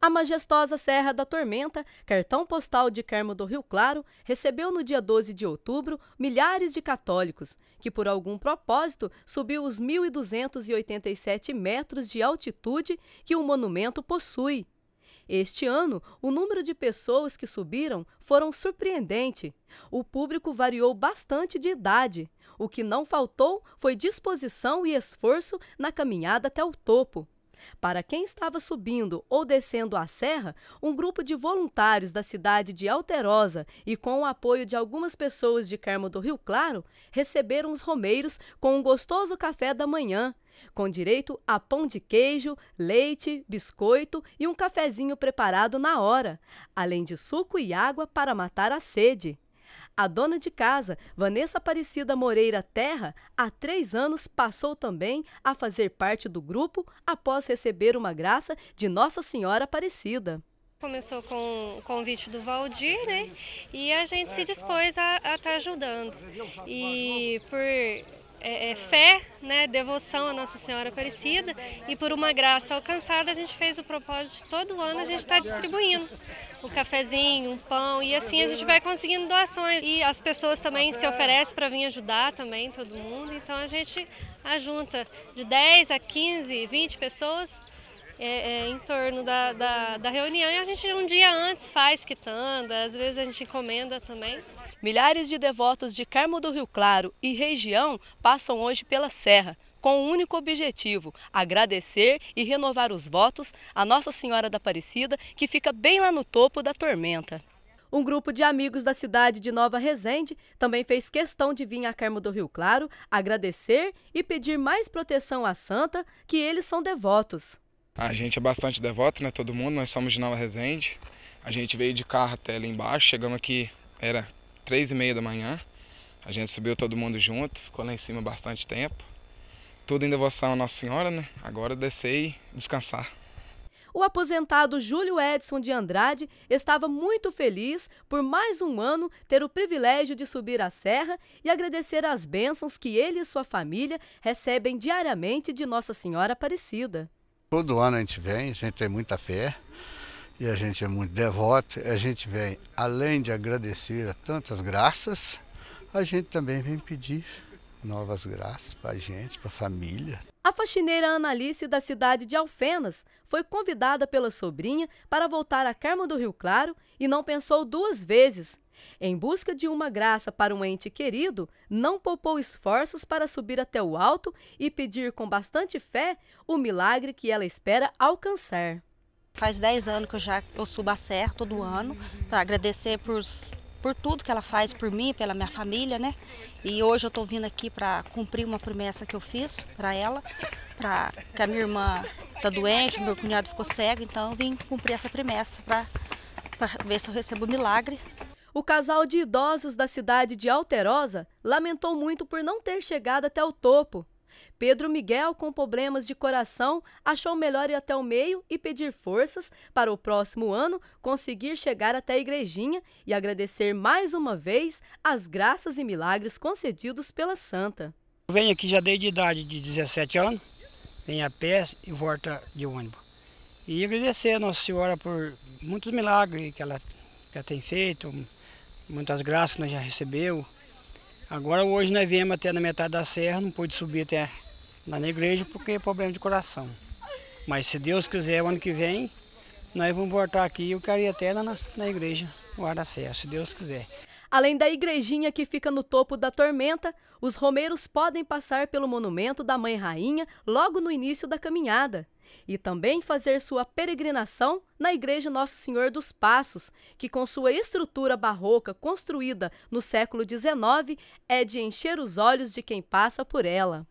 A majestosa Serra da Tormenta, cartão postal de Carmo do Rio Claro, recebeu no dia 12 de outubro milhares de católicos, que por algum propósito subiu os 1.287 metros de altitude que o monumento possui. Este ano, o número de pessoas que subiram foram surpreendente. O público variou bastante de idade. O que não faltou foi disposição e esforço na caminhada até o topo. Para quem estava subindo ou descendo a serra, um grupo de voluntários da cidade de Alterosa e com o apoio de algumas pessoas de Carmo do Rio Claro, receberam os romeiros com um gostoso café da manhã, com direito a pão de queijo, leite, biscoito e um cafezinho preparado na hora, além de suco e água para matar a sede. A dona de casa, Vanessa Aparecida Moreira Terra, há três anos passou também a fazer parte do grupo após receber uma graça de Nossa Senhora Aparecida. Começou com o convite do Valdir, né? E a gente se dispôs a estar tá ajudando. E por é, é, fé, né, devoção à Nossa Senhora Aparecida e por uma graça alcançada a gente fez o propósito de todo ano a gente está distribuindo um cafezinho, um pão e assim a gente vai conseguindo doações e as pessoas também se oferecem para vir ajudar também todo mundo, então a gente ajunta de 10 a 15, 20 pessoas é, é, em torno da, da, da reunião e a gente um dia antes faz quitanda, às vezes a gente encomenda também. Milhares de devotos de Carmo do Rio Claro e região passam hoje pela Serra com o um único objetivo, agradecer e renovar os votos à Nossa Senhora da Aparecida, que fica bem lá no topo da tormenta. Um grupo de amigos da cidade de Nova Resende também fez questão de vir a Carmo do Rio Claro agradecer e pedir mais proteção à santa, que eles são devotos. A gente é bastante devoto, né? Todo mundo, nós somos de Nova Resende. A gente veio de carro até lá embaixo, chegamos aqui, era três e meia da manhã. A gente subiu todo mundo junto, ficou lá em cima bastante tempo. Tudo em devoção a Nossa Senhora, né? Agora descer e descansar. O aposentado Júlio Edson de Andrade estava muito feliz por mais um ano ter o privilégio de subir a serra e agradecer as bênçãos que ele e sua família recebem diariamente de Nossa Senhora Aparecida. Todo ano a gente vem, a gente tem muita fé e a gente é muito devoto. A gente vem, além de agradecer a tantas graças, a gente também vem pedir novas graças para a gente, para a família. A faxineira Analice, da cidade de Alfenas, foi convidada pela sobrinha para voltar a Carmo do Rio Claro e não pensou duas vezes em busca de uma graça para um ente querido, não poupou esforços para subir até o alto e pedir com bastante fé o milagre que ela espera alcançar. Faz 10 anos que eu já eu subo a serra todo ano para agradecer por, por tudo que ela faz por mim, pela minha família, né? E hoje eu estou vindo aqui para cumprir uma promessa que eu fiz para ela, para que a minha irmã está doente, meu cunhado ficou cego, então eu vim cumprir essa promessa para ver se eu recebo o milagre o casal de idosos da cidade de Alterosa lamentou muito por não ter chegado até o topo. Pedro Miguel, com problemas de coração, achou melhor ir até o meio e pedir forças para o próximo ano conseguir chegar até a igrejinha e agradecer mais uma vez as graças e milagres concedidos pela santa. Eu venho aqui já desde a idade de 17 anos, venho a pé e volta de ônibus. E agradecer a Nossa Senhora por muitos milagres que ela, que ela tem feito, muitas graças que né, nós já recebeu. Agora hoje nós viemos até na metade da serra, não pude subir até lá na igreja porque é problema de coração. Mas se Deus quiser, o ano que vem, nós vamos voltar aqui e eu quero ir até na, na igreja, da serra se Deus quiser. Além da igrejinha que fica no topo da tormenta, os romeiros podem passar pelo monumento da Mãe Rainha logo no início da caminhada e também fazer sua peregrinação na Igreja Nosso Senhor dos Passos, que, com sua estrutura barroca construída no século XIX, é de encher os olhos de quem passa por ela.